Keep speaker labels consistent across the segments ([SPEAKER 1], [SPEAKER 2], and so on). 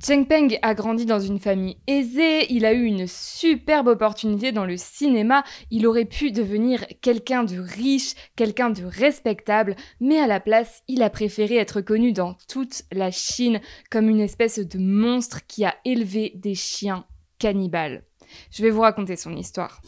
[SPEAKER 1] Cheng Peng a grandi dans une famille aisée, il a eu une superbe opportunité dans le cinéma, il aurait pu devenir quelqu'un de riche, quelqu'un de respectable, mais à la place, il a préféré être connu dans toute la Chine comme une espèce de monstre qui a élevé des chiens cannibales. Je vais vous raconter son histoire.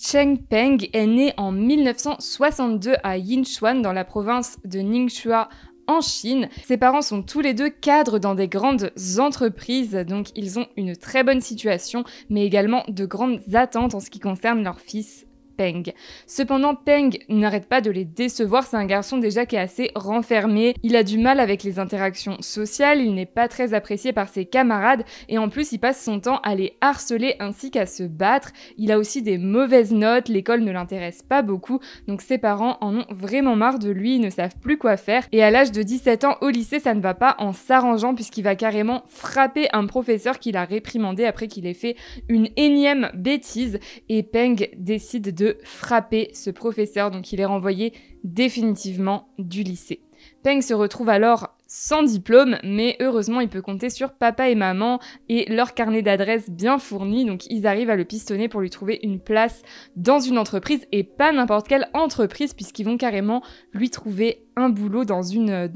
[SPEAKER 1] Cheng Peng est né en 1962 à Yinchuan dans la province de Ningxia en Chine. Ses parents sont tous les deux cadres dans des grandes entreprises, donc ils ont une très bonne situation, mais également de grandes attentes en ce qui concerne leur fils Peng. Cependant, Peng n'arrête pas de les décevoir, c'est un garçon déjà qui est assez renfermé, il a du mal avec les interactions sociales, il n'est pas très apprécié par ses camarades et en plus il passe son temps à les harceler ainsi qu'à se battre. Il a aussi des mauvaises notes, l'école ne l'intéresse pas beaucoup, donc ses parents en ont vraiment marre de lui, ils ne savent plus quoi faire et à l'âge de 17 ans au lycée ça ne va pas en s'arrangeant puisqu'il va carrément frapper un professeur qu'il a réprimandé après qu'il ait fait une énième bêtise et Peng décide de de frapper ce professeur, donc il est renvoyé définitivement du lycée. Peng se retrouve alors sans diplôme, mais heureusement il peut compter sur papa et maman et leur carnet d'adresses bien fourni, donc ils arrivent à le pistonner pour lui trouver une place dans une entreprise et pas n'importe quelle entreprise puisqu'ils vont carrément lui trouver un boulot dans une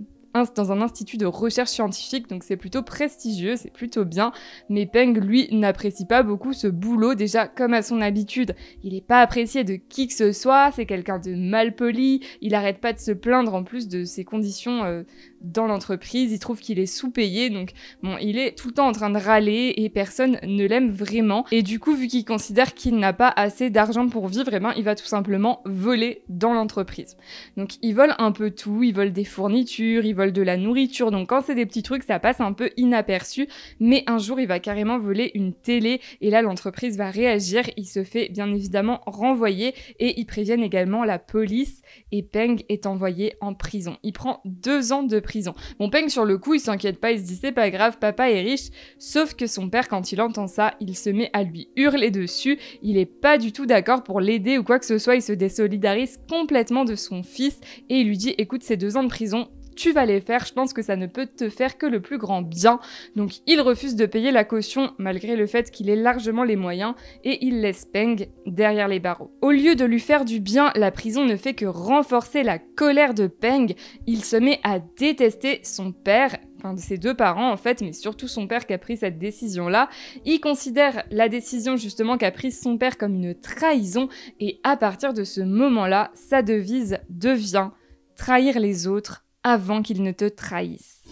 [SPEAKER 1] dans un institut de recherche scientifique, donc c'est plutôt prestigieux, c'est plutôt bien, mais Peng, lui, n'apprécie pas beaucoup ce boulot, déjà comme à son habitude. Il n'est pas apprécié de qui que ce soit, c'est quelqu'un de malpoli, il arrête pas de se plaindre en plus de ses conditions euh, dans l'entreprise, il trouve qu'il est sous-payé, donc bon, il est tout le temps en train de râler et personne ne l'aime vraiment. Et du coup, vu qu'il considère qu'il n'a pas assez d'argent pour vivre, eh ben, il va tout simplement voler dans l'entreprise. Donc il vole un peu tout, il vole des fournitures, il vole de la nourriture, donc quand c'est des petits trucs, ça passe un peu inaperçu, mais un jour, il va carrément voler une télé, et là, l'entreprise va réagir, il se fait bien évidemment renvoyer, et ils préviennent également la police, et Peng est envoyé en prison. Il prend deux ans de prison. Mon peigne sur le coup, il s'inquiète pas, il se dit c'est pas grave, papa est riche. Sauf que son père, quand il entend ça, il se met à lui hurler dessus. Il est pas du tout d'accord pour l'aider ou quoi que ce soit. Il se désolidarise complètement de son fils et il lui dit écoute, ces deux ans de prison, tu vas les faire, je pense que ça ne peut te faire que le plus grand bien. Donc il refuse de payer la caution malgré le fait qu'il ait largement les moyens et il laisse Peng derrière les barreaux. Au lieu de lui faire du bien, la prison ne fait que renforcer la colère de Peng. Il se met à détester son père enfin de ses deux parents en fait, mais surtout son père qui a pris cette décision-là. Il considère la décision justement qu'a prise son père comme une trahison et à partir de ce moment-là, sa devise devient trahir les autres avant qu'il ne te trahisse.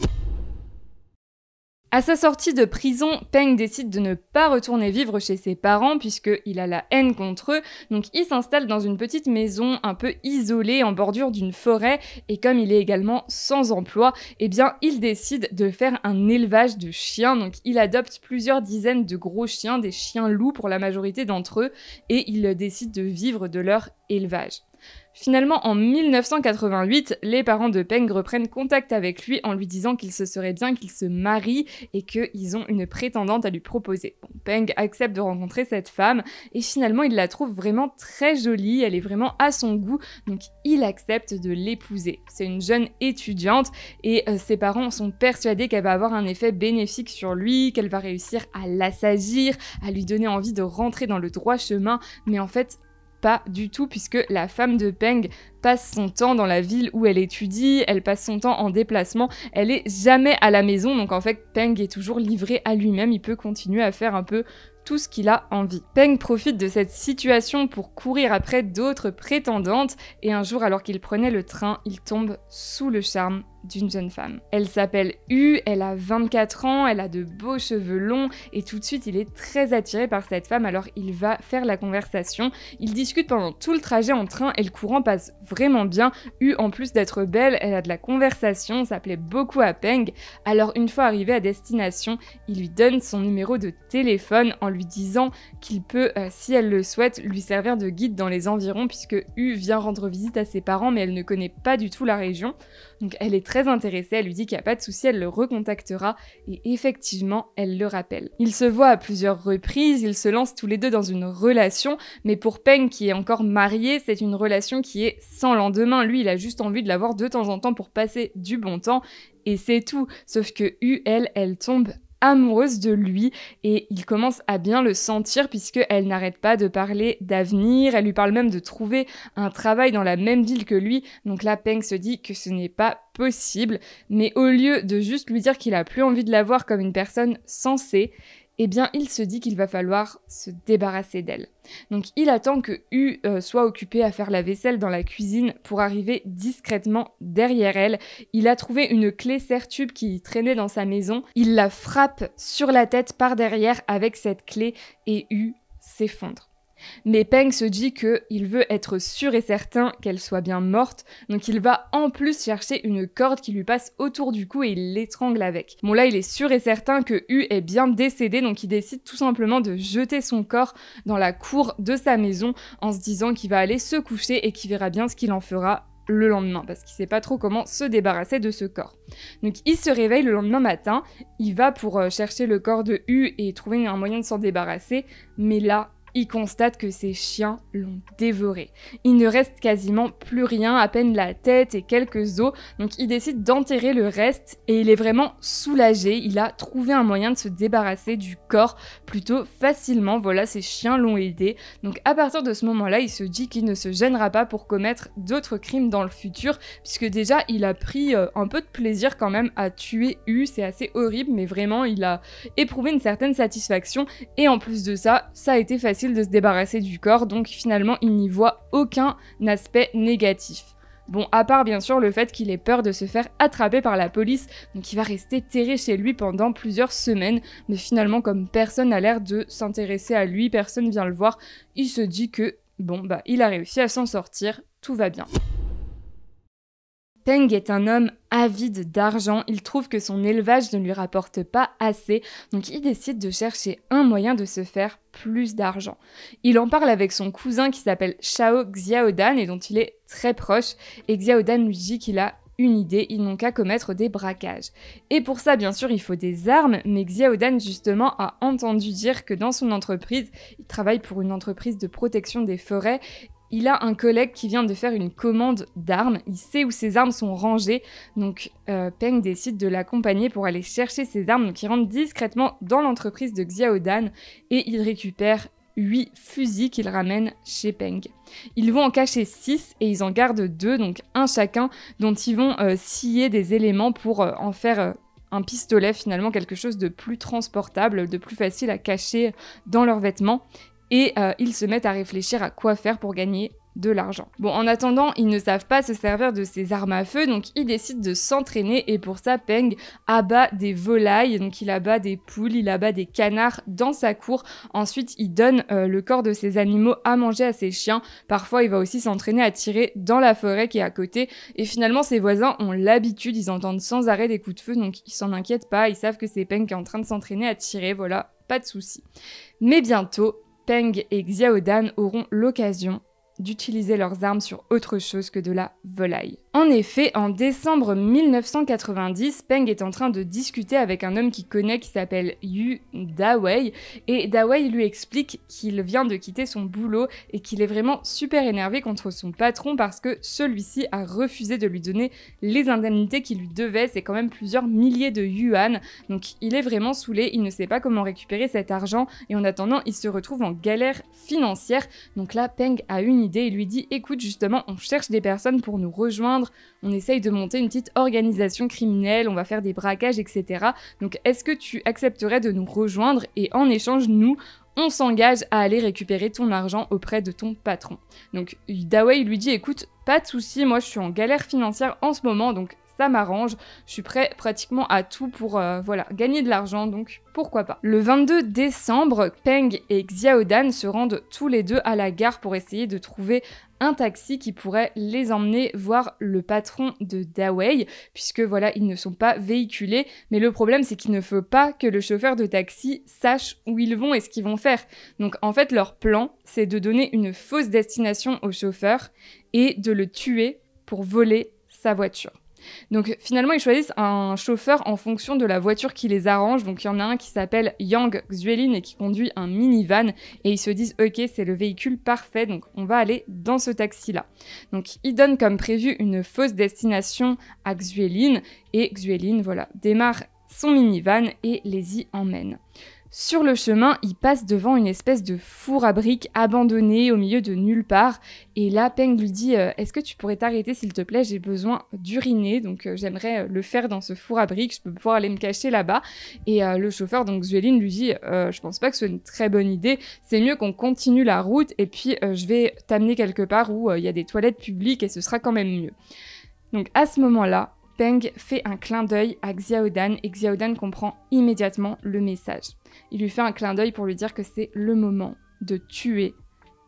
[SPEAKER 1] À sa sortie de prison, Peng décide de ne pas retourner vivre chez ses parents puisqu'il a la haine contre eux, donc il s'installe dans une petite maison un peu isolée en bordure d'une forêt et comme il est également sans emploi, eh bien il décide de faire un élevage de chiens, donc il adopte plusieurs dizaines de gros chiens, des chiens loups pour la majorité d'entre eux, et il décide de vivre de leur élevage. Finalement, en 1988, les parents de Peng reprennent contact avec lui en lui disant qu'il se serait bien qu'il se marie et qu'ils ont une prétendante à lui proposer. Peng accepte de rencontrer cette femme et finalement il la trouve vraiment très jolie, elle est vraiment à son goût, donc il accepte de l'épouser. C'est une jeune étudiante et euh, ses parents sont persuadés qu'elle va avoir un effet bénéfique sur lui, qu'elle va réussir à l'assagir, à lui donner envie de rentrer dans le droit chemin, mais en fait pas du tout, puisque la femme de Peng passe son temps dans la ville où elle étudie, elle passe son temps en déplacement, elle est jamais à la maison, donc en fait Peng est toujours livré à lui-même, il peut continuer à faire un peu tout ce qu'il a envie. Peng profite de cette situation pour courir après d'autres prétendantes, et un jour alors qu'il prenait le train, il tombe sous le charme d'une jeune femme. Elle s'appelle U, elle a 24 ans, elle a de beaux cheveux longs et tout de suite il est très attiré par cette femme alors il va faire la conversation. Ils discutent pendant tout le trajet en train et le courant passe vraiment bien. U en plus d'être belle, elle a de la conversation, ça plaît beaucoup à Peng. Alors une fois arrivé à destination, il lui donne son numéro de téléphone en lui disant qu'il peut, euh, si elle le souhaite, lui servir de guide dans les environs puisque U vient rendre visite à ses parents mais elle ne connaît pas du tout la région. Donc elle est très intéressée, elle lui dit qu'il n'y a pas de souci, elle le recontactera et effectivement, elle le rappelle. Ils se voient à plusieurs reprises, ils se lancent tous les deux dans une relation, mais pour Peng qui est encore marié, c'est une relation qui est sans lendemain. Lui, il a juste envie de l'avoir de temps en temps pour passer du bon temps et c'est tout. Sauf que U, elle, elle tombe amoureuse de lui et il commence à bien le sentir puisqu'elle n'arrête pas de parler d'avenir, elle lui parle même de trouver un travail dans la même ville que lui, donc là Peng se dit que ce n'est pas possible, mais au lieu de juste lui dire qu'il a plus envie de la voir comme une personne sensée, eh bien il se dit qu'il va falloir se débarrasser d'elle. Donc il attend que U euh, soit occupé à faire la vaisselle dans la cuisine pour arriver discrètement derrière elle. Il a trouvé une clé serre-tube qui traînait dans sa maison. Il la frappe sur la tête par derrière avec cette clé et U s'effondre. Mais Peng se dit qu'il veut être sûr et certain qu'elle soit bien morte, donc il va en plus chercher une corde qui lui passe autour du cou et il l'étrangle avec. Bon là, il est sûr et certain que U est bien décédé donc il décide tout simplement de jeter son corps dans la cour de sa maison en se disant qu'il va aller se coucher et qu'il verra bien ce qu'il en fera le lendemain parce qu'il sait pas trop comment se débarrasser de ce corps. Donc il se réveille le lendemain matin, il va pour euh, chercher le corps de U et trouver un moyen de s'en débarrasser, mais là il constate que ses chiens l'ont dévoré. Il ne reste quasiment plus rien, à peine la tête et quelques os, donc il décide d'enterrer le reste et il est vraiment soulagé, il a trouvé un moyen de se débarrasser du corps plutôt facilement, voilà, ses chiens l'ont aidé. Donc à partir de ce moment-là, il se dit qu'il ne se gênera pas pour commettre d'autres crimes dans le futur, puisque déjà il a pris euh, un peu de plaisir quand même à tuer U, c'est assez horrible, mais vraiment il a éprouvé une certaine satisfaction et en plus de ça, ça a été facile de se débarrasser du corps, donc finalement il n'y voit aucun aspect négatif. Bon, à part bien sûr le fait qu'il ait peur de se faire attraper par la police, donc il va rester terré chez lui pendant plusieurs semaines, mais finalement comme personne n'a l'air de s'intéresser à lui, personne vient le voir, il se dit que bon bah il a réussi à s'en sortir, tout va bien. Peng est un homme avide d'argent, il trouve que son élevage ne lui rapporte pas assez, donc il décide de chercher un moyen de se faire plus d'argent. Il en parle avec son cousin qui s'appelle Shao Xiaodan et dont il est très proche, et Xiaodan lui dit qu'il a une idée, ils n'ont qu'à commettre des braquages. Et pour ça, bien sûr, il faut des armes, mais Xiaodan, justement, a entendu dire que dans son entreprise, il travaille pour une entreprise de protection des forêts, il a un collègue qui vient de faire une commande d'armes, il sait où ses armes sont rangées, donc euh, Peng décide de l'accompagner pour aller chercher ses armes, donc il rentre discrètement dans l'entreprise de Xiaodan et il récupère 8 fusils qu'il ramène chez Peng. Ils vont en cacher 6 et ils en gardent 2, donc un chacun, dont ils vont euh, scier des éléments pour euh, en faire un pistolet finalement, quelque chose de plus transportable, de plus facile à cacher dans leurs vêtements et euh, ils se mettent à réfléchir à quoi faire pour gagner de l'argent. Bon, en attendant, ils ne savent pas se servir de ces armes à feu, donc ils décident de s'entraîner et pour ça, Peng abat des volailles, donc il abat des poules, il abat des canards dans sa cour. Ensuite, il donne euh, le corps de ces animaux à manger à ses chiens. Parfois, il va aussi s'entraîner à tirer dans la forêt qui est à côté. Et finalement, ses voisins ont l'habitude, ils entendent sans arrêt des coups de feu, donc ils s'en inquiètent pas, ils savent que c'est Peng qui est en train de s'entraîner à tirer, voilà, pas de souci. Mais bientôt, Peng et Xiaodan auront l'occasion d'utiliser leurs armes sur autre chose que de la volaille. En effet, en décembre 1990, Peng est en train de discuter avec un homme qu'il connaît qui s'appelle Yu Dawei, et Dawei lui explique qu'il vient de quitter son boulot et qu'il est vraiment super énervé contre son patron parce que celui-ci a refusé de lui donner les indemnités qu'il lui devait, c'est quand même plusieurs milliers de yuan, donc il est vraiment saoulé, il ne sait pas comment récupérer cet argent, et en attendant, il se retrouve en galère financière. Donc là, Peng a une idée il lui dit, écoute, justement, on cherche des personnes pour nous rejoindre, on essaye de monter une petite organisation criminelle, on va faire des braquages, etc. Donc est-ce que tu accepterais de nous rejoindre et en échange, nous, on s'engage à aller récupérer ton argent auprès de ton patron. Donc Dawei lui dit écoute, pas de souci, moi je suis en galère financière en ce moment, donc ça m'arrange, je suis prêt pratiquement à tout pour euh, voilà, gagner de l'argent, donc pourquoi pas. Le 22 décembre, Peng et Xiaodan se rendent tous les deux à la gare pour essayer de trouver un taxi qui pourrait les emmener voir le patron de Dawei, puisque voilà, ils ne sont pas véhiculés. Mais le problème, c'est qu'il ne faut pas que le chauffeur de taxi sache où ils vont et ce qu'ils vont faire. Donc en fait, leur plan, c'est de donner une fausse destination au chauffeur et de le tuer pour voler sa voiture. Donc finalement, ils choisissent un chauffeur en fonction de la voiture qui les arrange. Donc il y en a un qui s'appelle Yang Xuelin et qui conduit un minivan. Et ils se disent, ok, c'est le véhicule parfait, donc on va aller dans ce taxi-là. Donc ils donnent comme prévu une fausse destination à Xuelin. Et Xuelin, voilà, démarre son minivan et les y emmène. Sur le chemin, il passe devant une espèce de four à briques abandonné au milieu de nulle part. Et là, Peng lui dit euh, Est-ce que tu pourrais t'arrêter, s'il te plaît J'ai besoin d'uriner, donc euh, j'aimerais euh, le faire dans ce four à briques. Je peux pouvoir aller me cacher là-bas. Et le chauffeur, donc Zuelin, lui dit Je pense pas que ce soit une très bonne idée. C'est mieux qu'on continue la route et puis je vais t'amener quelque part où il y a des toilettes publiques et ce sera quand même mieux. Donc à ce moment-là, Peng fait un clin d'œil à Xiaodan et Xiaodan comprend immédiatement le message. Il lui fait un clin d'œil pour lui dire que c'est le moment de tuer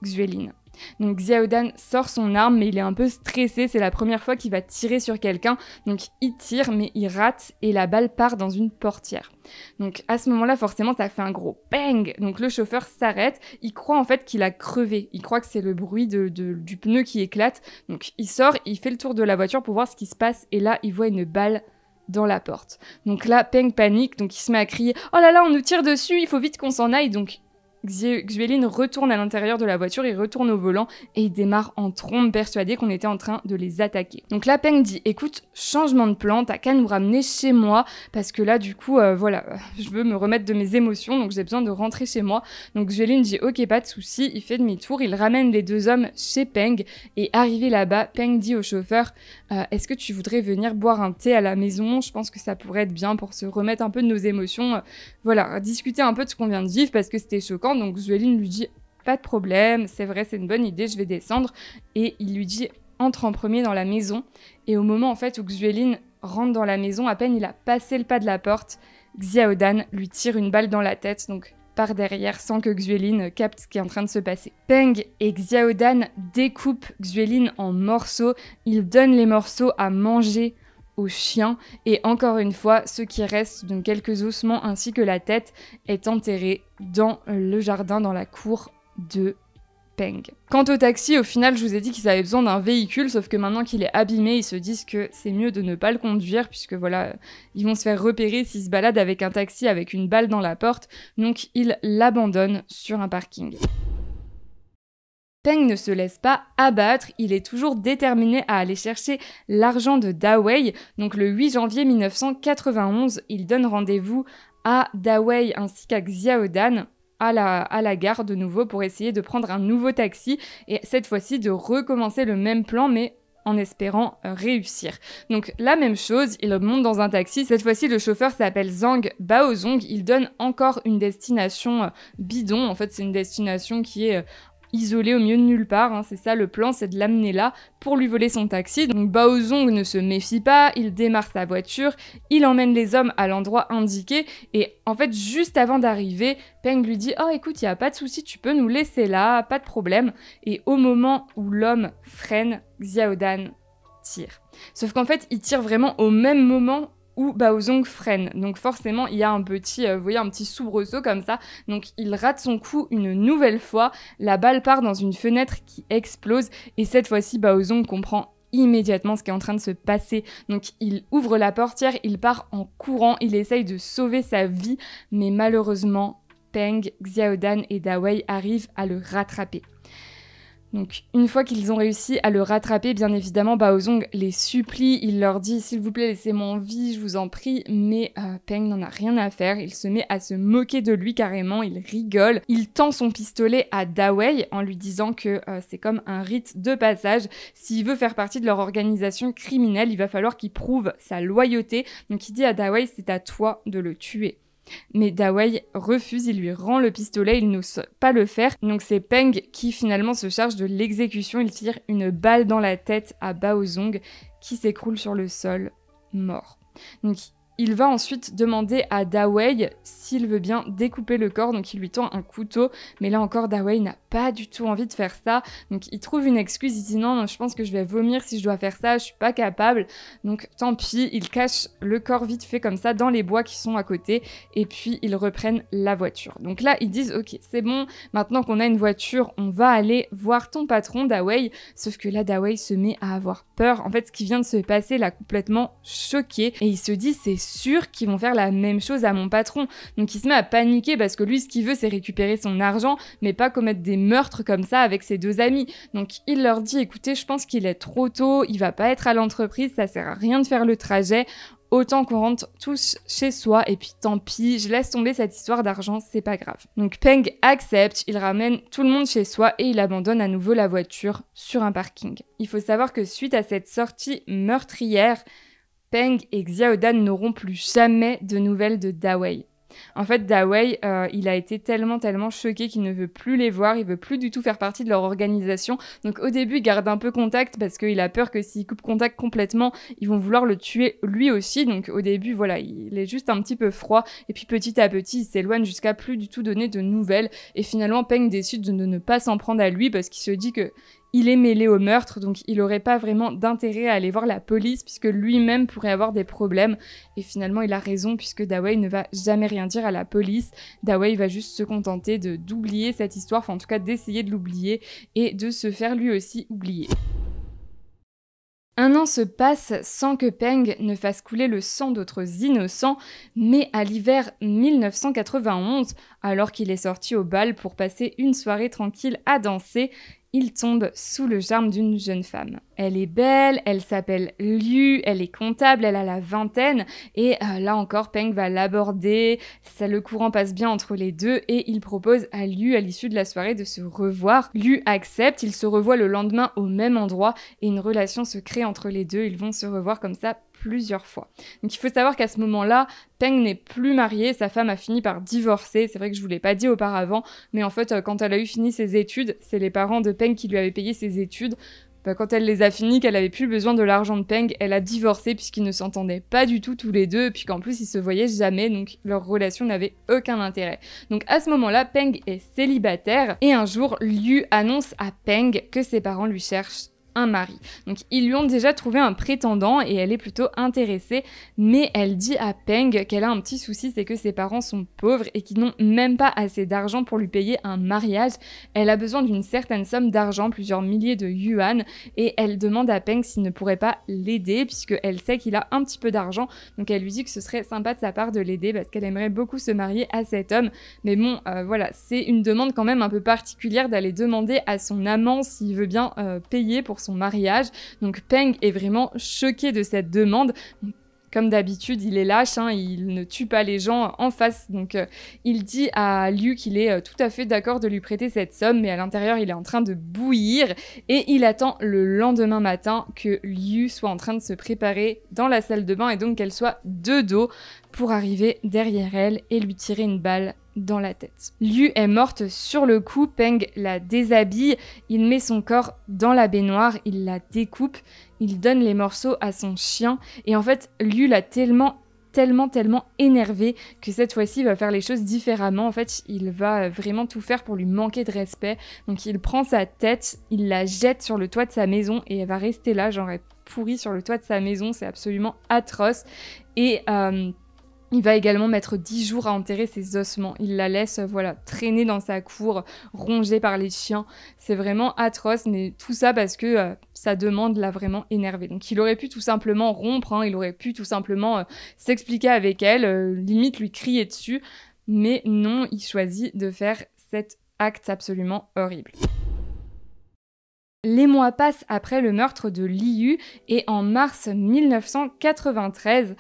[SPEAKER 1] Xuelin. Donc Xiaodan sort son arme, mais il est un peu stressé, c'est la première fois qu'il va tirer sur quelqu'un, donc il tire, mais il rate, et la balle part dans une portière. Donc à ce moment-là, forcément, ça fait un gros bang, donc le chauffeur s'arrête, il croit en fait qu'il a crevé, il croit que c'est le bruit du pneu qui éclate, donc il sort, il fait le tour de la voiture pour voir ce qui se passe, et là, il voit une balle dans la porte. Donc là, Peng panique, donc il se met à crier Oh là là, on nous tire dessus, il faut vite qu'on s'en aille. Donc Xueline retourne à l'intérieur de la voiture, il retourne au volant et il démarre en trombe persuadé qu'on était en train de les attaquer. Donc là, Peng dit écoute, changement de plan, t'as qu'à nous ramener chez moi parce que là, du coup, euh, voilà, je veux me remettre de mes émotions, donc j'ai besoin de rentrer chez moi. Donc Xueline dit ok, pas de souci, il fait demi-tour, il ramène les deux hommes chez Peng et arrivé là-bas, Peng dit au chauffeur euh, est-ce que tu voudrais venir boire un thé à la maison Je pense que ça pourrait être bien pour se remettre un peu de nos émotions, euh, voilà, discuter un peu de ce qu'on vient de vivre parce que c'était choquant donc Xuelin lui dit pas de problème, c'est vrai, c'est une bonne idée, je vais descendre. Et il lui dit entre en premier dans la maison. Et au moment en fait où Xuelin rentre dans la maison, à peine il a passé le pas de la porte, Xiaodan lui tire une balle dans la tête, donc par derrière sans que Xuelin capte ce qui est en train de se passer. Peng et Xiaodan découpent Xuelin en morceaux, ils donnent les morceaux à manger chien Et encore une fois, ce qui reste, de quelques ossements ainsi que la tête, est enterré dans le jardin, dans la cour de Peng. Quant au taxi, au final, je vous ai dit qu'ils avaient besoin d'un véhicule, sauf que maintenant qu'il est abîmé, ils se disent que c'est mieux de ne pas le conduire, puisque voilà, ils vont se faire repérer s'ils se baladent avec un taxi avec une balle dans la porte, donc ils l'abandonnent sur un parking ne se laisse pas abattre, il est toujours déterminé à aller chercher l'argent de Dawei. Donc le 8 janvier 1991, il donne rendez-vous à Dawei ainsi qu'à Xiaodan, à la, à la, gare de nouveau pour essayer de prendre un nouveau taxi et cette fois-ci de recommencer le même plan mais en espérant réussir. Donc la même chose, il monte dans un taxi, cette fois-ci le chauffeur s'appelle Zhang Baozong, il donne encore une destination euh, bidon, en fait c'est une destination qui est euh, isolé au mieux de nulle part, hein. c'est ça le plan, c'est de l'amener là pour lui voler son taxi. Donc Baozong ne se méfie pas, il démarre sa voiture, il emmène les hommes à l'endroit indiqué et en fait juste avant d'arriver, Peng lui dit "Oh écoute, il y a pas de souci, tu peux nous laisser là, pas de problème." Et au moment où l'homme freine, Xiaodan tire. Sauf qu'en fait, il tire vraiment au même moment où Baozong freine. Donc forcément, il y a un petit, euh, voyez, un petit soubresaut comme ça. Donc il rate son coup une nouvelle fois. La balle part dans une fenêtre qui explose et cette fois-ci, Baozong comprend immédiatement ce qui est en train de se passer. Donc il ouvre la portière, il part en courant, il essaye de sauver sa vie, mais malheureusement, Peng, Xiaodan et Dawei arrivent à le rattraper. Donc une fois qu'ils ont réussi à le rattraper, bien évidemment, Baozong les supplie, il leur dit s'il vous plaît laissez-moi en vie, je vous en prie, mais euh, Peng n'en a rien à faire, il se met à se moquer de lui carrément, il rigole, il tend son pistolet à Dawei en lui disant que euh, c'est comme un rite de passage, s'il veut faire partie de leur organisation criminelle, il va falloir qu'il prouve sa loyauté, donc il dit à Dawei c'est à toi de le tuer. Mais Dawei refuse, il lui rend le pistolet, il n'ose pas le faire. Donc c'est Peng qui finalement se charge de l'exécution. Il tire une balle dans la tête à Baozong qui s'écroule sur le sol, mort. Donc il va ensuite demander à Dawei s'il veut bien découper le corps, donc il lui tend un couteau, mais là encore Dawei n'a pas du tout envie de faire ça, donc il trouve une excuse, il dit non, non, je pense que je vais vomir si je dois faire ça, je suis pas capable, donc tant pis, il cache le corps vite fait comme ça dans les bois qui sont à côté, et puis ils reprennent la voiture. Donc là ils disent ok c'est bon, maintenant qu'on a une voiture, on va aller voir ton patron Dawei, sauf que là Dawei se met à avoir peur, en fait ce qui vient de se passer l'a complètement choqué, et il se dit c'est sûr qu'ils vont faire la même chose à mon patron. Donc il se met à paniquer parce que lui, ce qu'il veut, c'est récupérer son argent, mais pas commettre des meurtres comme ça avec ses deux amis. Donc il leur dit, écoutez, je pense qu'il est trop tôt, il va pas être à l'entreprise, ça sert à rien de faire le trajet. Autant qu'on rentre tous chez soi et puis tant pis, je laisse tomber cette histoire d'argent, c'est pas grave. Donc Peng accepte, il ramène tout le monde chez soi et il abandonne à nouveau la voiture sur un parking. Il faut savoir que suite à cette sortie meurtrière, Peng et Xiaodan n'auront plus jamais de nouvelles de Dawei. En fait, Dawei, euh, il a été tellement, tellement choqué qu'il ne veut plus les voir, il veut plus du tout faire partie de leur organisation. Donc au début, il garde un peu contact parce qu'il a peur que s'il coupe contact complètement, ils vont vouloir le tuer lui aussi. Donc au début, voilà, il est juste un petit peu froid. Et puis petit à petit, il s'éloigne jusqu'à plus du tout donner de nouvelles. Et finalement, Peng décide de ne pas s'en prendre à lui parce qu'il se dit que il est mêlé au meurtre, donc il n'aurait pas vraiment d'intérêt à aller voir la police puisque lui-même pourrait avoir des problèmes. Et finalement, il a raison puisque Dawei ne va jamais rien dire à la police. Dawei va juste se contenter d'oublier cette histoire, enfin en tout cas d'essayer de l'oublier et de se faire lui aussi oublier. Un an se passe sans que Peng ne fasse couler le sang d'autres innocents, mais à l'hiver 1991, alors qu'il est sorti au bal pour passer une soirée tranquille à danser, il tombe sous le charme d'une jeune femme. Elle est belle, elle s'appelle Liu, elle est comptable, elle a la vingtaine, et euh, là encore, Peng va l'aborder, ça le courant passe bien entre les deux, et il propose à Liu, à l'issue de la soirée, de se revoir. Liu accepte, ils se revoient le lendemain au même endroit, et une relation se crée entre les deux, ils vont se revoir comme ça plusieurs fois. Donc il faut savoir qu'à ce moment-là, Peng n'est plus marié, sa femme a fini par divorcer, c'est vrai que je vous l'ai pas dit auparavant, mais en fait euh, quand elle a eu fini ses études, c'est les parents de Peng qui lui avaient payé ses études. Bah, quand elle les a finis, qu'elle avait plus besoin de l'argent de Peng, elle a divorcé puisqu'ils ne s'entendaient pas du tout tous les deux, puis qu'en plus ils se voyaient jamais, donc leur relation n'avait aucun intérêt. Donc à ce moment-là, Peng est célibataire, et un jour, Liu annonce à Peng que ses parents lui cherchent mari. Donc ils lui ont déjà trouvé un prétendant et elle est plutôt intéressée, mais elle dit à Peng qu'elle a un petit souci, c'est que ses parents sont pauvres et qu'ils n'ont même pas assez d'argent pour lui payer un mariage. Elle a besoin d'une certaine somme d'argent, plusieurs milliers de yuan, et elle demande à Peng s'il ne pourrait pas l'aider puisque elle sait qu'il a un petit peu d'argent, donc elle lui dit que ce serait sympa de sa part de l'aider parce qu'elle aimerait beaucoup se marier à cet homme. Mais bon, euh, voilà, c'est une demande quand même un peu particulière d'aller demander à son amant s'il veut bien euh, payer pour son son mariage. Donc Peng est vraiment choqué de cette demande. Comme d'habitude, il est lâche, hein, il ne tue pas les gens en face. Donc euh, il dit à Liu qu'il est euh, tout à fait d'accord de lui prêter cette somme, mais à l'intérieur, il est en train de bouillir et il attend le lendemain matin que Liu soit en train de se préparer dans la salle de bain et donc qu'elle soit de dos pour arriver derrière elle et lui tirer une balle dans la tête. Liu est morte sur le coup, Peng la déshabille, il met son corps dans la baignoire, il la découpe, il donne les morceaux à son chien, et en fait, Liu l'a tellement tellement tellement énervé que cette fois-ci il va faire les choses différemment. En fait, il va vraiment tout faire pour lui manquer de respect. Donc il prend sa tête, il la jette sur le toit de sa maison et elle va rester là, genre pourrie sur le toit de sa maison. C'est absolument atroce. Et euh, il va également mettre dix jours à enterrer ses ossements. Il la laisse, euh, voilà, traîner dans sa cour, rongée par les chiens. C'est vraiment atroce, mais tout ça parce que euh, sa demande l'a vraiment énervé. Donc il aurait pu tout simplement rompre, hein. il aurait pu tout simplement euh, s'expliquer avec elle, limite lui crier dessus. Mais non, il choisit de faire cet acte absolument horrible. Les mois passent après le meurtre de Liu et en mars 1993,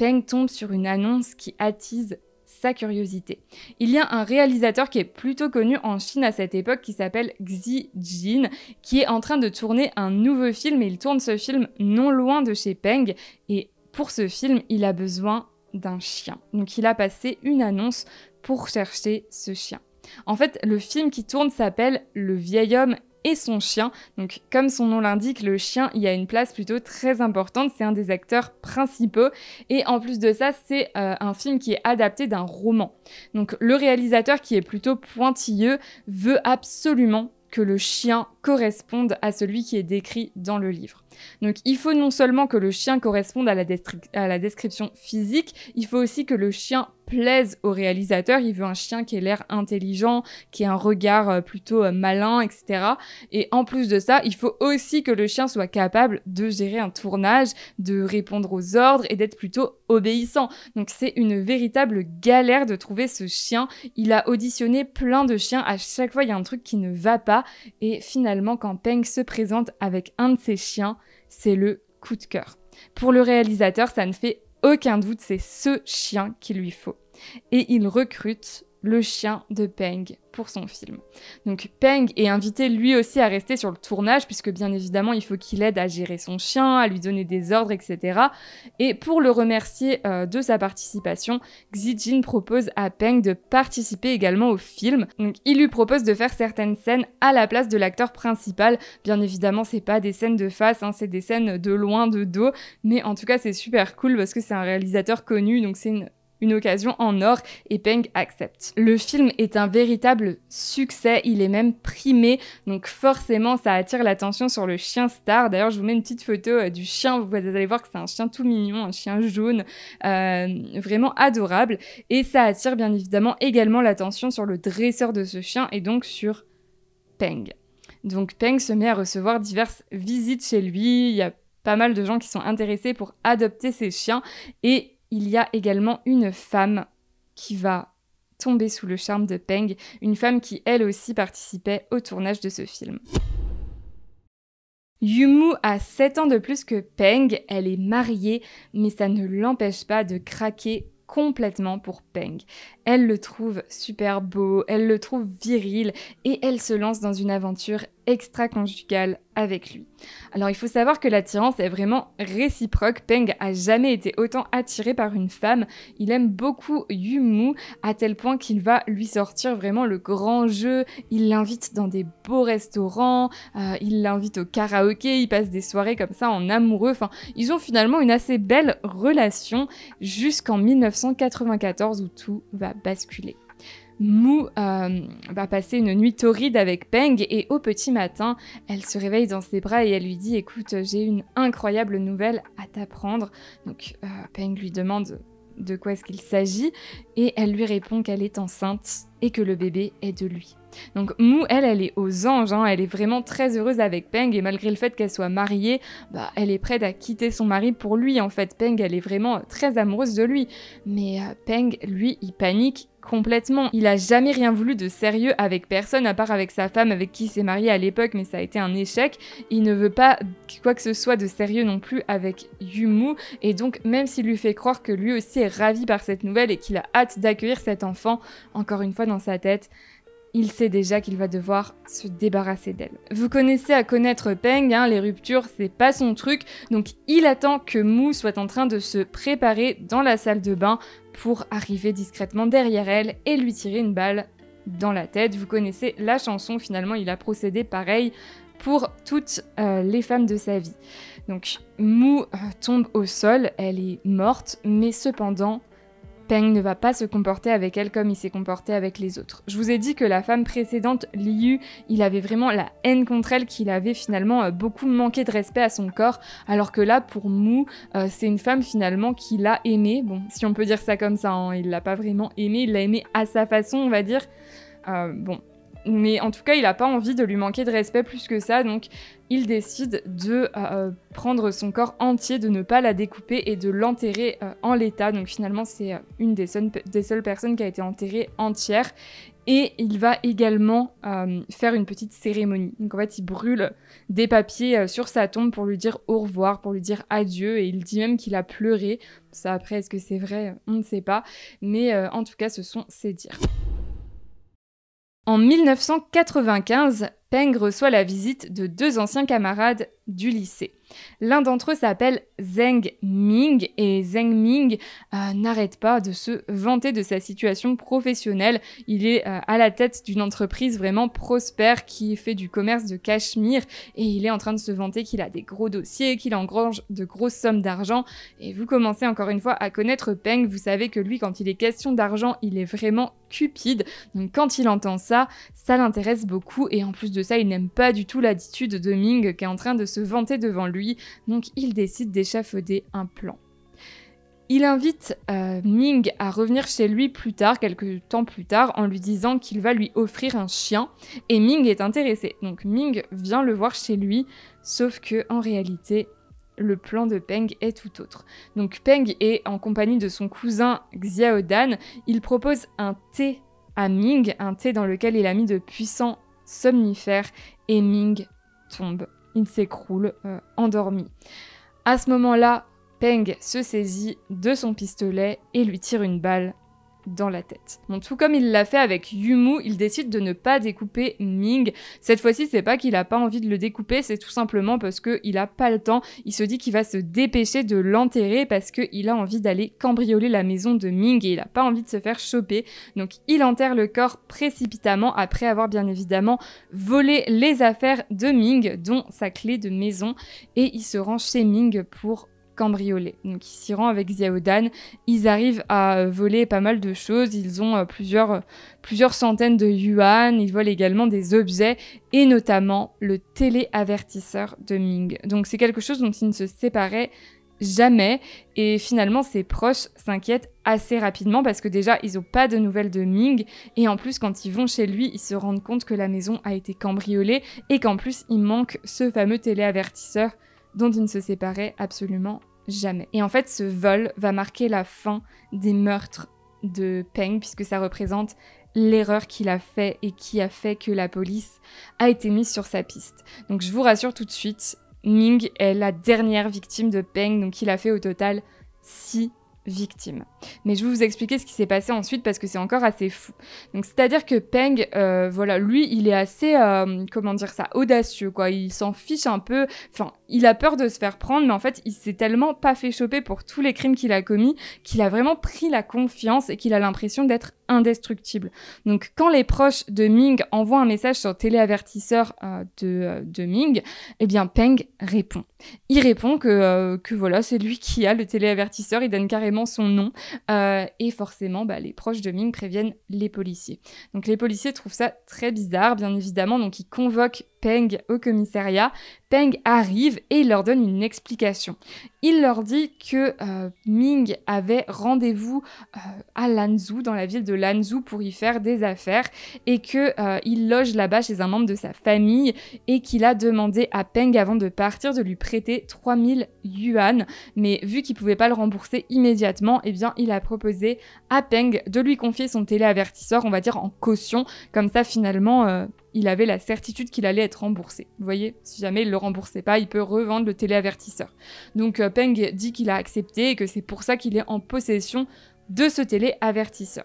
[SPEAKER 1] Peng tombe sur une annonce qui attise sa curiosité. Il y a un réalisateur qui est plutôt connu en Chine à cette époque qui s'appelle Xi Jin, qui est en train de tourner un nouveau film et il tourne ce film non loin de chez Peng. Et pour ce film, il a besoin d'un chien. Donc il a passé une annonce pour chercher ce chien. En fait, le film qui tourne s'appelle Le vieil homme et son chien. Donc comme son nom l'indique, le chien y a une place plutôt très importante, c'est un des acteurs principaux et en plus de ça, c'est euh, un film qui est adapté d'un roman. Donc le réalisateur qui est plutôt pointilleux veut absolument que le chien correspondent à celui qui est décrit dans le livre. Donc il faut non seulement que le chien corresponde à la, description physique, il faut aussi que le chien plaise au réalisateur. Il veut un chien qui ait l'air intelligent, qui ait un regard euh, plutôt euh, malin, etc. Et en plus de ça, il faut aussi que le chien soit capable de gérer un tournage, de répondre aux ordres et d'être plutôt obéissant. Donc c'est une véritable galère de trouver ce chien. Il a auditionné plein de chiens. À chaque fois, il y a un truc qui ne va pas. Et finalement, quand Peng se présente avec un de ses chiens, c'est le coup de cœur. Pour le réalisateur, ça ne fait aucun doute, c'est ce chien qu'il lui faut. Et il recrute le chien de Peng pour son film. Donc Peng est invité lui aussi à rester sur le tournage puisque bien évidemment il faut qu'il aide à gérer son chien, à lui donner des ordres, etc. Et pour le remercier euh, de sa participation, Xi Jin propose à Peng de participer également au film. Donc il lui propose de faire certaines scènes à la place de l'acteur principal. Bien évidemment c'est pas des scènes de face, hein, c'est des scènes de loin, de dos, mais en tout cas c'est super cool parce que c'est un réalisateur connu donc c'est une une occasion en or et Peng accepte. Le film est un véritable succès, il est même primé, donc forcément ça attire l'attention sur le chien star. D'ailleurs, je vous mets une petite photo euh, du chien, vous allez voir que c'est un chien tout mignon, un chien jaune, euh, vraiment adorable. Et ça attire bien évidemment également l'attention sur le dresseur de ce chien et donc sur Peng. Donc Peng se met à recevoir diverses visites chez lui, il y a pas mal de gens qui sont intéressés pour adopter ces chiens et il y a également une femme qui va tomber sous le charme de Peng, une femme qui elle aussi participait au tournage de ce film. Yumu a 7 ans de plus que Peng, elle est mariée, mais ça ne l'empêche pas de craquer complètement pour Peng. Elle le trouve super beau, elle le trouve viril et elle se lance dans une aventure extra-conjugale avec lui. Alors il faut savoir que l'attirance est vraiment réciproque. Peng a jamais été autant attiré par une femme. Il aime beaucoup Yumu à tel point qu'il va lui sortir vraiment le grand jeu. Il l'invite dans des beaux restaurants, euh, il l'invite au karaoké, il passe des soirées comme ça en amoureux. Enfin, ils ont finalement une assez belle relation jusqu'en 1994 où tout va basculer. Mou euh, va passer une nuit torride avec Peng et au petit matin, elle se réveille dans ses bras et elle lui dit Écoute, j'ai une incroyable nouvelle à t'apprendre. Donc euh, Peng lui demande de quoi est-ce qu'il s'agit et elle lui répond qu'elle est enceinte et que le bébé est de lui. Donc Mu, elle, elle est aux anges, hein. elle est vraiment très heureuse avec Peng et malgré le fait qu'elle soit mariée, bah, elle est prête à quitter son mari pour lui en fait. Peng, elle est vraiment très amoureuse de lui. Mais euh, Peng, lui, il panique complètement. Il a jamais rien voulu de sérieux avec personne, à part avec sa femme avec qui il s'est marié à l'époque, mais ça a été un échec. Il ne veut pas quoi que ce soit de sérieux non plus avec Yumu, et donc même s'il lui fait croire que lui aussi est ravi par cette nouvelle et qu'il a hâte d'accueillir cet enfant, encore une fois dans sa tête, il sait déjà qu'il va devoir se débarrasser d'elle. Vous connaissez à connaître Peng, hein, les ruptures, c'est pas son truc, donc il attend que Mou soit en train de se préparer dans la salle de bain pour arriver discrètement derrière elle et lui tirer une balle dans la tête. Vous connaissez la chanson, finalement, il a procédé pareil pour toutes euh, les femmes de sa vie. Donc Mou euh, tombe au sol, elle est morte, mais cependant, Peng ne va pas se comporter avec elle comme il s'est comporté avec les autres. Je vous ai dit que la femme précédente, Liu, il avait vraiment la haine contre elle, qu'il avait finalement euh, beaucoup manqué de respect à son corps, alors que là, pour Mu, euh, c'est une femme finalement qui l'a aimée. Bon, si on peut dire ça comme ça, hein, il l'a pas vraiment aimée, il l'a aimée à sa façon, on va dire. Euh, bon, mais en tout cas, il n'a pas envie de lui manquer de respect plus que ça, donc il décide de euh, euh, prendre son corps entier, de ne pas la découper et de l'enterrer euh, en l'état. Donc finalement, c'est une des, seules, personnes qui a été enterrée entière. Et il va également faire une petite cérémonie. Donc en fait, il brûle des papiers sur sa tombe pour lui dire au revoir, pour lui dire adieu. Et il dit même qu'il a pleuré. Ça après, est-ce que c'est vrai On ne sait pas. Mais en tout cas, ce sont ses dires. En 1995, Peng reçoit la visite de deux anciens camarades du lycée. L'un d'entre eux s'appelle Zeng Ming et Zeng Ming euh, n'arrête pas de se vanter de sa situation professionnelle. Il est euh, à la tête d'une entreprise vraiment prospère qui fait du commerce de Cachemire et il est en train de se vanter qu'il a des gros dossiers, qu'il engrange de grosses sommes d'argent. Et vous commencez encore une fois à connaître Peng, vous savez que lui quand il est question d'argent, il est vraiment cupide. Donc quand il entend ça, ça l'intéresse beaucoup et en plus de ça, il n'aime pas du tout l'attitude de Ming qui est en train de se vanter devant lui donc il décide d'échafauder un plan. Il invite euh, Ming à revenir chez lui plus tard, quelques temps plus tard, en lui disant qu'il va lui offrir un chien, et Ming est intéressé. Donc Ming vient le voir chez lui, sauf que en réalité, le plan de Peng est tout autre. Donc Peng est en compagnie de son cousin Xiaodan, il propose un thé à Ming, un thé dans lequel il a mis de puissants somnifères, et Ming tombe il s'écroule euh, endormi. À ce moment-là, Peng se saisit de son pistolet et lui tire une balle dans la tête. tout comme il l'a fait avec Yumu, il décide de ne pas découper Ming. Cette fois-ci, c'est pas qu'il a pas envie de le découper, c'est tout simplement parce qu'il a pas le temps. Il se dit qu'il va se dépêcher de l'enterrer parce qu'il a envie d'aller cambrioler la maison de Ming et il n'a pas envie de se faire choper. Donc il enterre le corps précipitamment après avoir bien évidemment volé les affaires de Ming, dont sa clé de maison, et il se rend chez Ming pour cambriolé. Donc il s'y rend avec Xiaodan, ils arrivent à euh, voler pas mal de choses, ils ont euh, plusieurs, euh, plusieurs centaines de yuan, ils volent également des objets et notamment le téléavertisseur de Ming. Donc c'est quelque chose dont ils ne se séparaient jamais. Et finalement, ses proches s'inquiètent assez rapidement parce que déjà, ils n'ont pas de nouvelles de Ming. Et en plus, quand ils vont chez lui, ils se rendent compte que la maison a été cambriolée et qu'en plus, il manque ce fameux téléavertisseur dont ils ne se séparaient absolument jamais. Et en fait, ce vol va marquer la fin des meurtres de Peng, puisque ça représente l'erreur qu'il a fait et qui a fait que la police a été mise sur sa piste. Donc je vous rassure tout de suite, Ming est la dernière victime de Peng, donc il a fait au total 6 victime. Mais je vais vous expliquer ce qui s'est passé ensuite parce que c'est encore assez fou. Donc c'est-à-dire que Peng, euh, voilà, lui, il est assez, euh, comment dire ça, audacieux quoi. Il s'en fiche un peu. Enfin, il a peur de se faire prendre, mais en fait, il s'est tellement pas fait choper pour tous les crimes qu'il a commis qu'il a vraiment pris la confiance et qu'il a l'impression d'être indestructible. Donc quand les proches de Ming envoient un message sur téléavertisseur euh, euh, de, Ming, eh bien Peng répond. Il répond que, euh, que voilà, c'est lui qui a le téléavertisseur, il donne carrément son nom, et forcément bah, les proches de Ming préviennent les policiers. Donc les policiers trouvent ça très bizarre, bien évidemment, donc ils convoquent Peng au commissariat. Peng arrive et il leur donne une explication. Il leur dit que euh, Ming avait rendez-vous euh, à Lanzhou, dans la ville de Lanzhou, pour y faire des affaires et que euh, il loge là-bas chez un membre de sa famille et qu'il a demandé à Peng avant de partir de lui prêter 3000 yuan. Mais vu qu'il pouvait pas le rembourser immédiatement, eh bien il a proposé à Peng de lui confier son téléavertisseur, on va dire en caution. Comme ça finalement, il avait la certitude qu'il allait être remboursé. Vous voyez, si jamais il le remboursait pas, il peut revendre le téléavertisseur. Donc euh, Peng dit qu'il a accepté et que c'est pour ça qu'il est en possession de ce téléavertisseur.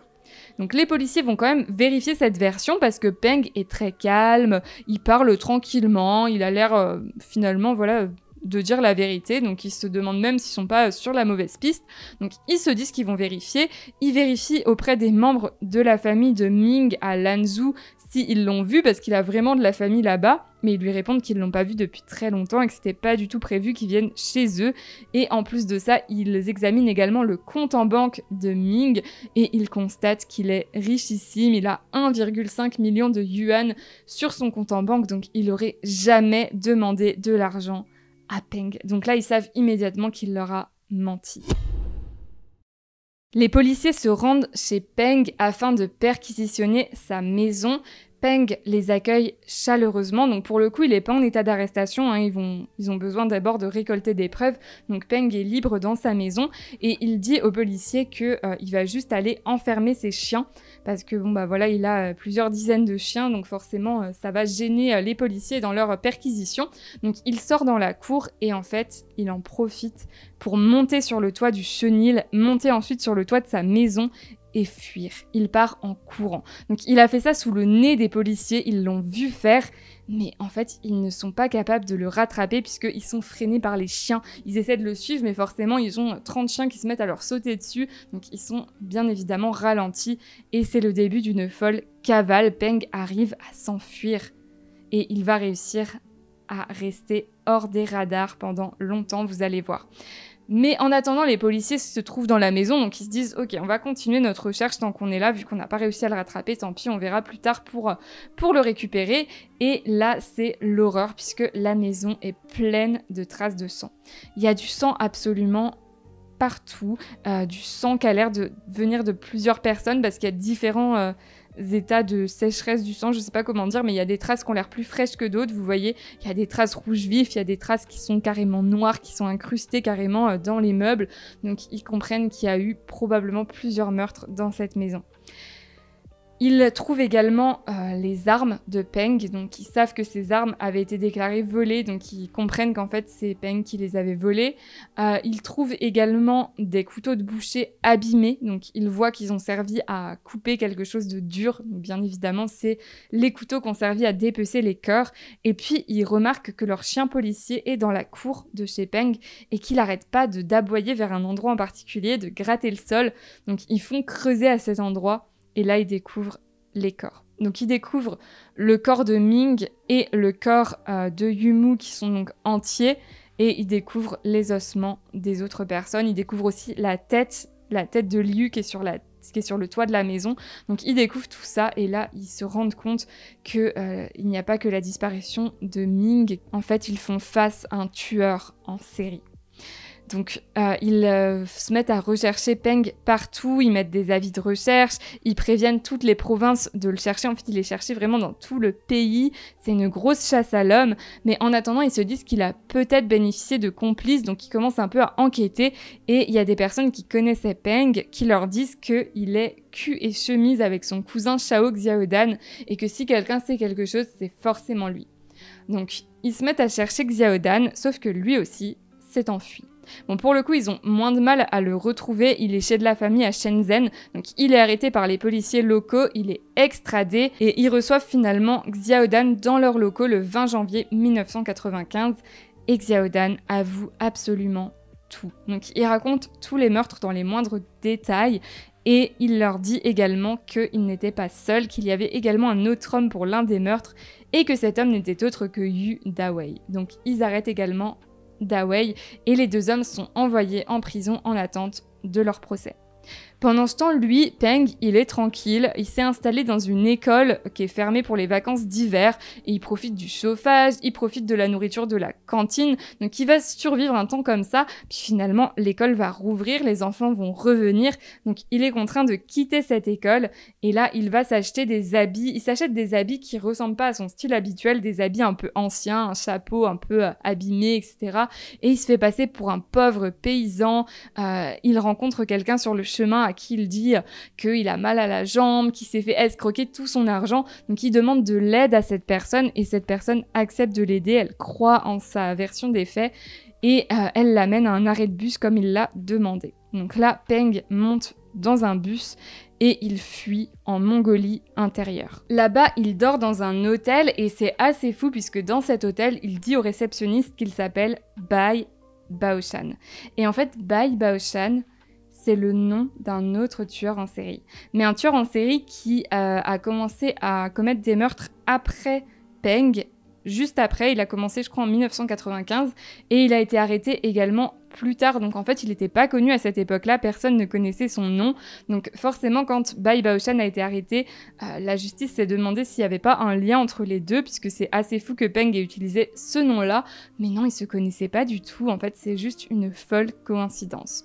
[SPEAKER 1] Donc les policiers vont quand même vérifier cette version parce que Peng est très calme, il parle tranquillement, il a l'air euh, finalement voilà de dire la vérité. Donc ils se demandent même s'ils sont pas sur la mauvaise piste. Donc ils se disent qu'ils vont vérifier. Ils vérifient auprès des membres de la famille de Ming à Lanzhou ils l'ont vu parce qu'il a vraiment de la famille là-bas, mais ils lui répondent qu'ils l'ont pas vu depuis très longtemps et que c'était pas du tout prévu qu'ils viennent chez eux. Et en plus de ça, ils examinent également le compte en banque de Ming et ils constatent qu'il est richissime. Il a 1,5 million de yuan sur son compte en banque, donc il aurait jamais demandé de l'argent à Peng. Donc là, ils savent immédiatement qu'il leur a menti. Les policiers se rendent chez Peng afin de perquisitionner sa maison, Peng les accueille chaleureusement. Donc pour le coup, il n'est pas en état d'arrestation. Hein. Ils, vont, ils ont besoin d'abord de récolter des preuves. Donc Peng est libre dans sa maison et il dit aux policiers que euh, il va juste aller enfermer ses chiens parce que bon bah voilà, il a euh, plusieurs dizaines de chiens, donc forcément euh, ça va gêner les policiers dans leur perquisition. Donc il sort dans la cour et en fait, il en profite pour monter sur le toit du chenil, monter ensuite sur le toit de sa maison et fuir. Il part en courant. Donc il a fait ça sous le nez des policiers, ils l'ont vu faire, mais en fait ils ne sont pas capables de le rattraper puisqu'ils sont freinés par les chiens. Ils essaient de le suivre, mais forcément ils ont 30 chiens qui se mettent à leur sauter dessus, donc ils sont bien évidemment ralentis, et c'est le début d'une folle cavale. Peng arrive à s'enfuir, et il va réussir à rester hors des radars pendant longtemps, vous allez voir. Mais en attendant, les policiers se trouvent dans la maison, donc ils se disent Ok, on va continuer notre recherche tant qu'on est là, vu qu'on n'a pas réussi à le rattraper, tant pis, on verra plus tard pour, euh, pour le récupérer. Et là, c'est l'horreur, puisque la maison est pleine de traces de sang. Il y a du sang absolument partout, euh, du sang qui a l'air de venir de plusieurs personnes, parce qu'il y a différents. Euh, états de sécheresse du sang, je ne sais pas comment dire, mais il y a des traces qui ont l'air plus fraîches que d'autres. Vous voyez, il y a des traces rouges vifs, il y a des traces qui sont carrément noires, qui sont incrustées carrément euh, dans les meubles. Donc ils comprennent qu'il y a eu probablement plusieurs meurtres dans cette maison. Ils trouvent également euh, les armes de Peng, donc ils savent que ces armes avaient été déclarées volées, donc ils comprennent qu'en fait c'est Peng qui les avait volées. Euh, ils trouvent également des couteaux de boucher abîmés, donc ils voient qu'ils ont servi à couper quelque chose de dur, bien évidemment c'est les couteaux qui ont servi à dépecer les cœurs. Et puis ils remarquent que leur chien policier est dans la cour de chez Peng et qu'il n'arrête pas de d'aboyer vers un endroit en particulier, de gratter le sol, donc ils font creuser à cet endroit et là il découvre les corps. Donc il découvre le corps de Ming et le corps euh, de Yumu qui sont donc entiers et il découvre les ossements des autres personnes. Il découvre aussi la tête, la tête de Liu qui est sur la qui est sur le toit de la maison. Donc ils découvrent tout ça et là ils se rendent compte qu'il euh, il n'y a pas que la disparition de Ming. En fait, ils font face à un tueur en série. Donc euh, ils euh, se mettent à rechercher Peng partout, ils mettent des avis de recherche, ils préviennent toutes les provinces de le chercher. En fait, il est cherché vraiment dans tout le pays. C'est une grosse chasse à l'homme. Mais en attendant, ils se disent qu'il a peut-être bénéficié de complices, donc ils commencent un peu à enquêter. Et il y a des personnes qui connaissaient Peng qui leur disent qu'il est cul et chemise avec son cousin Shao Xiaodan et que si quelqu'un sait quelque chose, c'est forcément lui. Donc ils se mettent à chercher Xiaodan, sauf que lui aussi, s'est enfui. Bon, pour le coup, ils ont moins de mal à le retrouver. Il est chez de la famille à Shenzhen. Donc, il est arrêté par les policiers locaux, il est extradé et ils reçoivent finalement Xiaodan dans leurs locaux le 20 janvier 1995. Et Xiaodan avoue absolument tout. Donc, il raconte tous les meurtres dans les moindres détails et il leur dit également qu'il n'était pas seul, qu'il y avait également un autre homme pour l'un des meurtres et que cet homme n'était autre que Yu Dawei. Donc ils arrêtent également Dawei et les deux hommes sont envoyés en prison en attente de leur procès. Pendant ce temps, lui, Peng, il est tranquille, il s'est installé dans une école qui est fermée pour les vacances d'hiver, et il profite du chauffage, il profite de la nourriture de la cantine, donc il va survivre un temps comme ça, puis finalement l'école va rouvrir, les enfants vont revenir, donc il est contraint de quitter cette école, et là il va s'acheter des habits, il s'achète des habits qui ressemblent pas à son style habituel, des habits un peu anciens, un chapeau un peu euh, abîmé, etc. Et il se fait passer pour un pauvre paysan, euh, il rencontre quelqu'un sur le chemin à qui il dit qu'il a mal à la jambe, qu'il s'est fait escroquer tout son argent. Donc il demande de l'aide à cette personne et cette personne accepte de l'aider, elle croit en sa version des faits et euh, elle l'amène à un arrêt de bus comme il l'a demandé. Donc là, Peng monte dans un bus et il fuit en Mongolie intérieure. Là-bas, il dort dans un hôtel et c'est assez fou puisque dans cet hôtel, il dit au réceptionniste qu'il s'appelle Bai Baoshan. Et en fait, Bai Baoshan, c'est le nom d'un autre tueur en série. Mais un tueur en série qui euh, a commencé à commettre des meurtres après Peng, juste après, il a commencé je crois en 1995, et il a été arrêté également plus tard. Donc en fait, il n'était pas connu à cette époque-là, personne ne connaissait son nom. Donc forcément, quand Bai Baoshan a été arrêté, euh, la justice s'est demandé s'il n'y avait pas un lien entre les deux, puisque c'est assez fou que Peng ait utilisé ce nom-là. Mais non, ne se connaissait pas du tout. En fait, c'est juste une folle coïncidence.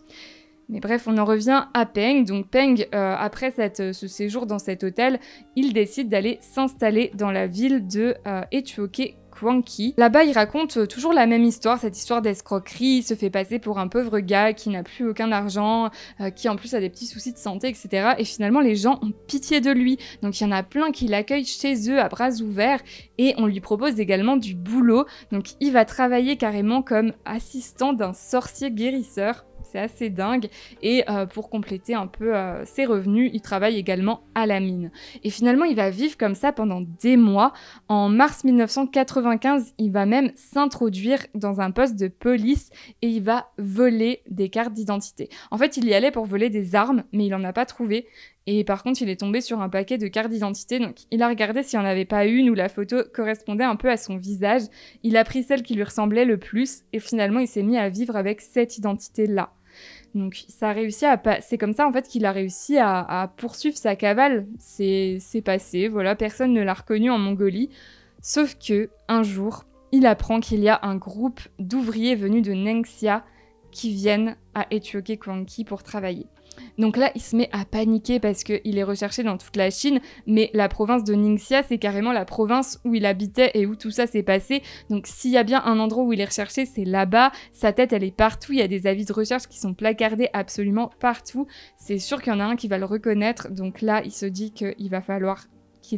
[SPEAKER 1] Mais bref, on en revient à Peng. Donc Peng, euh, après ce séjour dans cet hôtel, il décide d'aller s'installer dans la ville de euh, Kwanki. Là-bas, il raconte euh, toujours la même histoire, cette histoire d'escroquerie, il se fait passer pour un pauvre gars qui n'a plus aucun argent, euh, qui en plus a des petits soucis de santé, etc. Et finalement, les gens ont pitié de lui. Donc il y en a plein qui l'accueillent chez eux à bras ouverts et on lui propose également du boulot. Donc il va travailler carrément comme assistant d'un sorcier guérisseur c'est assez dingue. Et euh, pour compléter un peu euh, ses revenus, il travaille également à la mine. Et finalement, il va vivre comme ça pendant des mois. En mars 1995, il va même s'introduire dans un poste de police et il va voler des cartes d'identité. En fait, il y allait pour voler des armes, mais il n'en a pas trouvé. Et par contre, il est tombé sur un paquet de cartes d'identité, donc il a regardé s'il n'y en avait pas une où la photo correspondait un peu à son visage. Il a pris celle qui lui ressemblait le plus et finalement, il s'est mis à vivre avec cette identité-là. Donc ça a réussi à c'est comme ça en fait qu'il a réussi à, poursuivre sa cavale. C'est passé, voilà, personne ne l'a reconnu en Mongolie. Sauf que un jour, il apprend qu'il y a un groupe d'ouvriers venus de Nengxia qui viennent à Etioke-Kwanki pour travailler. Donc là, il se met à paniquer parce qu'il est recherché dans toute la Chine, mais la province de Ningxia, c'est carrément la province où il habitait et où tout ça s'est passé. Donc s'il y a bien un endroit où il est recherché, c'est là-bas. Sa tête, elle est partout. Il y a des avis de recherche qui sont placardés absolument partout. C'est sûr qu'il y en a un qui va le reconnaître. Donc là, il se dit qu'il va falloir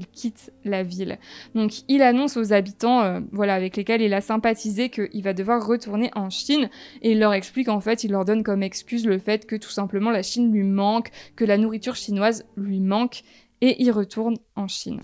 [SPEAKER 1] quitte la ville. Donc il annonce aux habitants, euh, voilà, avec lesquels il a sympathisé, qu'il va devoir retourner en Chine et il leur explique en fait, il leur donne comme excuse le fait que tout simplement la Chine lui manque, que la nourriture chinoise lui manque et il retourne en Chine.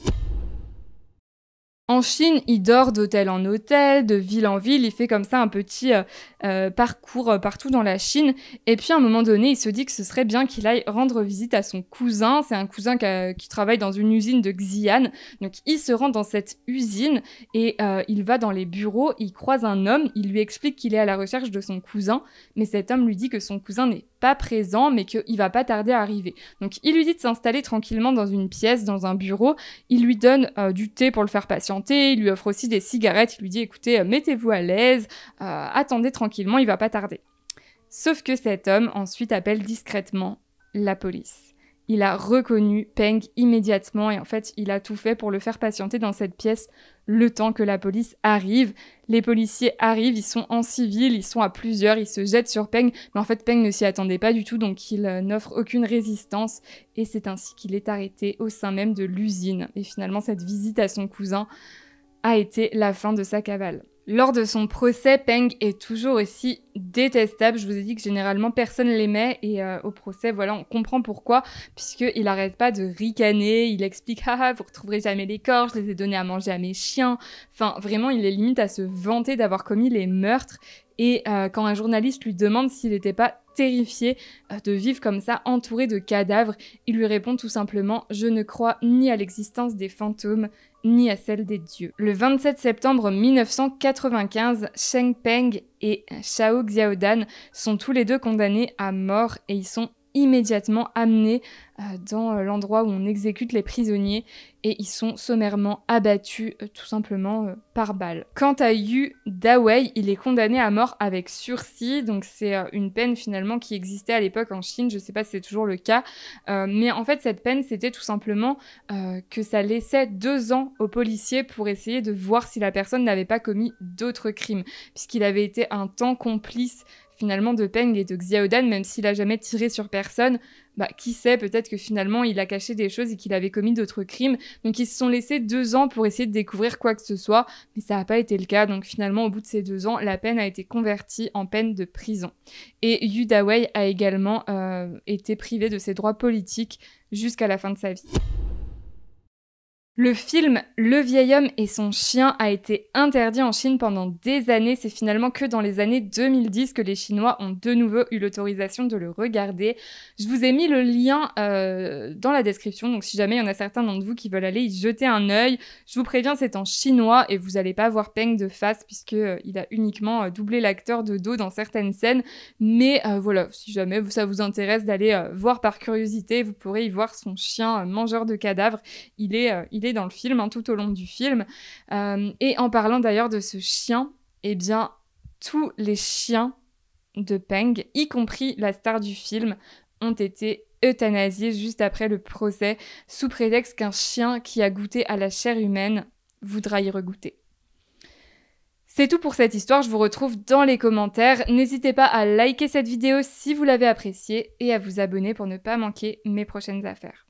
[SPEAKER 1] En Chine, il dort d'hôtel en hôtel, de ville en ville, il fait comme ça un petit euh, euh, parcours euh, partout dans la Chine. Et puis à un moment donné, il se dit que ce serait bien qu'il aille rendre visite à son cousin. C'est un cousin qui, travaille dans une usine de Xi'an. Donc il se rend dans cette usine et il va dans les bureaux, il croise un homme, il lui explique qu'il est à la recherche de son cousin, mais cet homme lui dit que son cousin n'est pas présent, mais qu'il va pas tarder à arriver. Donc il lui dit de s'installer tranquillement dans une pièce, dans un bureau. Il lui donne euh, du thé pour le faire patienter. Il lui offre aussi des cigarettes. Il lui dit écoutez, euh, mettez-vous à l'aise, euh, attendez tranquillement, il va pas tarder. Sauf que cet homme ensuite appelle discrètement la police il a reconnu Peng immédiatement et en fait il a tout fait pour le faire patienter dans cette pièce le temps que la police arrive. Les policiers arrivent, ils sont en civil, ils sont à plusieurs, ils se jettent sur Peng, mais en fait Peng ne s'y attendait pas du tout donc il euh, n'offre aucune résistance et c'est ainsi qu'il est arrêté au sein même de l'usine. Et finalement cette visite à son cousin a été la fin de sa cavale. Lors de son procès, Peng est toujours aussi détestable. Je vous ai dit que généralement personne l'aimait et euh, au procès, voilà, on comprend pourquoi, puisqu'il n'arrête pas de ricaner. Il explique, ah, vous retrouverez jamais les corps, je les ai donnés à manger à mes chiens. Enfin, vraiment, il est limite à se vanter d'avoir commis les meurtres. Et euh, quand un journaliste lui demande s'il n'était pas terrifié euh, de vivre comme ça, entouré de cadavres, il lui répond tout simplement, je ne crois ni à l'existence des fantômes ni à celle des dieux. Le 27 septembre 1995, Cheng Peng et Shao Xiaodan sont tous les deux condamnés à mort et ils sont immédiatement amenés euh, dans euh, l'endroit où on exécute les prisonniers et ils sont sommairement abattus euh, tout simplement par balle. Quant à Yu Dawei, il est condamné à mort avec sursis, donc c'est une peine finalement qui existait à l'époque en Chine, je sais pas si c'est toujours le cas, mais en fait cette peine c'était tout simplement que ça laissait deux ans aux policiers pour essayer de voir si la personne n'avait pas commis d'autres crimes, puisqu'il avait été un temps complice finalement de Peng et de Xiaodan, même s'il a jamais tiré sur personne, bah, qui sait, peut-être que finalement il a caché des choses et qu'il avait commis d'autres crimes. Donc ils se sont laissés deux ans pour essayer de découvrir quoi que ce soit, mais ça n'a pas été le cas. Donc finalement, au bout de ces deux ans, la peine a été convertie en peine de prison. Et Yu Dawei a également euh, été privé de ses droits politiques jusqu'à la fin de sa vie. Le film Le vieil homme et son chien a été interdit en Chine pendant des années. C'est finalement que dans les années 2010 que les Chinois ont de nouveau eu l'autorisation de le regarder. Je vous ai mis le lien euh, dans la description, donc si jamais il y en a certains d'entre vous qui veulent aller y jeter un œil, je vous préviens, c'est en chinois et vous n'allez pas voir Peng de face puisqu'il euh, a uniquement euh, doublé l'acteur de dos dans certaines scènes. Mais voilà, si jamais ça vous intéresse d'aller voir par curiosité, vous pourrez y voir son chien mangeur de cadavres. il est dans le film, hein, tout au long du film. Euh, et en parlant d'ailleurs de ce chien, eh bien, tous les chiens de Peng, y compris la star du film, ont été euthanasiés juste après le procès, sous prétexte qu'un chien qui a goûté à la chair humaine voudra y regoûter. C'est tout pour cette histoire, je vous retrouve dans les commentaires. N'hésitez pas à liker cette vidéo si vous l'avez appréciée et à vous abonner pour ne pas manquer mes prochaines affaires.